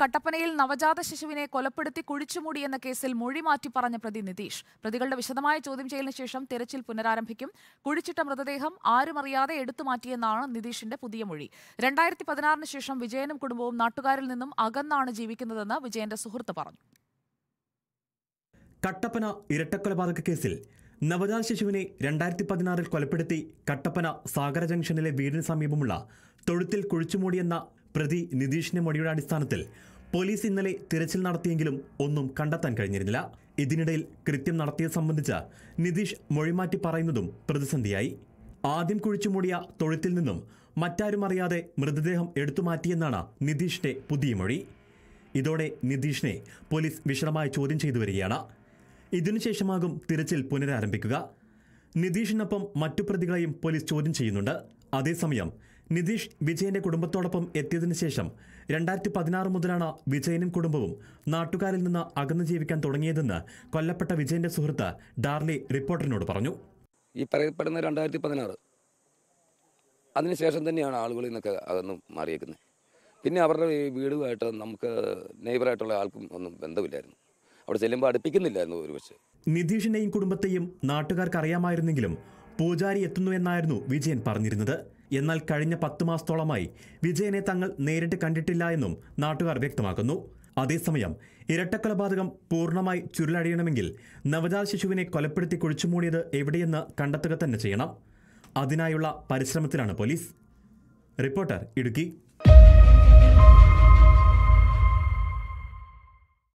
കട്ടപ്പനയിൽ നവജാത ശിശുവിനെ കൊലപ്പെടുത്തി കുഴിച്ചുമൂടി എന്ന കേസിൽ മൊഴി മാറ്റി പറഞ്ഞ പ്രതി നിതീഷ് പ്രതികളുടെ വിശദമായ ചോദ്യം ചെയ്യലിന് ശേഷം തെരച്ചിൽ പുനരാരംഭിക്കും കുഴിച്ചിട്ട മൃതദേഹം ആരുമറിയാതെ എടുത്തുമാറ്റിയെന്നാണ് നിതീഷിന്റെ പുതിയ മൊഴി രണ്ടായിരത്തി പതിനാറിന് ശേഷം വിജയനും കുടുംബവും നാട്ടുകാരിൽ നിന്നും അകന്നാണ് ജീവിക്കുന്നതെന്ന് വിജയന്റെ സുഹൃത്ത് പറഞ്ഞു കട്ടപ്പന ഇരട്ടക്കൊലപാതക കേസിൽ നവജാത ശിശുവിനെ രണ്ടായിരത്തി പതിനാറിൽ കൊലപ്പെടുത്തി കട്ടപ്പന സാഗര ജംഗ്ഷനിലെ വീടിന് സമീപമുള്ള തൊഴുത്തിൽ കുഴിച്ചുമൂടിയെന്ന പ്രതി നിതീഷിന്റെ മൊഴിയുടെ അടിസ്ഥാനത്തിൽ പോലീസ് ഇന്നലെ തിരച്ചിൽ നടത്തിയെങ്കിലും ഒന്നും കണ്ടെത്താൻ കഴിഞ്ഞിരുന്നില്ല ഇതിനിടയിൽ കൃത്യം നടത്തിയത് സംബന്ധിച്ച് നിതീഷ് മൊഴിമാറ്റി പറയുന്നതും പ്രതിസന്ധിയായി ആദ്യം കുഴിച്ചുമൂടിയ തൊഴുത്തിൽ നിന്നും മറ്റാരും അറിയാതെ മൃതദേഹം എടുത്തുമാറ്റിയെന്നാണ് നിതീഷിന്റെ പുതിയ മൊഴി ഇതോടെ നിതീഷിനെ പോലീസ് വിശദമായി ചോദ്യം ചെയ്തു വരികയാണ് ഇതിനുശേഷമാകും തിരച്ചിൽ പുനരാരംഭിക്കുക നിതീഷിനൊപ്പം മറ്റു പ്രതികളെയും പോലീസ് ചോദ്യം ചെയ്യുന്നുണ്ട് അതേസമയം നിതീഷ് വിജയന്റെ കുടുംബത്തോടൊപ്പം എത്തിയതിനു ശേഷം രണ്ടായിരത്തി പതിനാറ് മുതലാണ് വിജയനും കുടുംബവും നാട്ടുകാരിൽ നിന്ന് അകന്നു ജീവിക്കാൻ തുടങ്ങിയതെന്ന് കൊല്ലപ്പെട്ട വിജയന്റെ സുഹൃത്ത് ഡാർലി റിപ്പോർട്ടറിനോട് പറഞ്ഞു ഈ പറയപ്പെടുന്ന രണ്ടായിരത്തി പതിനാറ് അതിനുശേഷം തന്നെയാണ് ആളുകളിൽ നിന്നൊക്കെ അകന്നു മാറിയേക്കുന്നത് പിന്നെ അവരുടെ ഈ വീടുമായിട്ട് നമുക്ക് നെയ്ബറായിട്ടുള്ള ആൾക്കും ഒന്നും ബന്ധമില്ലായിരുന്നു അവിടെ ചെല്ലുമ്പോൾ അടുപ്പിക്കുന്നില്ലായിരുന്നു ഒരുപക്ഷെ നിതീഷിനെയും കുടുംബത്തെയും നാട്ടുകാർക്ക് അറിയാമായിരുന്നെങ്കിലും പൂജാരി എത്തുന്നു എന്നായിരുന്നു വിജയൻ പറഞ്ഞിരുന്നത് എന്നാൽ കഴിഞ്ഞ പത്തു മാസത്തോളമായി വിജയനെ തങ്ങൾ നേരിട്ട് കണ്ടിട്ടില്ല എന്നും നാട്ടുകാർ വ്യക്തമാക്കുന്നു അതേസമയം ഇരട്ടക്കൊലപാതകം പൂർണ്ണമായി ചുരുളടിയണമെങ്കിൽ നവജാത ശിശുവിനെ കൊലപ്പെടുത്തി കുഴിച്ചുമൂടിയത് എവിടെയെന്ന് കണ്ടെത്തുക തന്നെ ചെയ്യണം അതിനായുള്ള പരിശ്രമത്തിലാണ് പോലീസ് റിപ്പോർട്ടർ ഇടുക്കി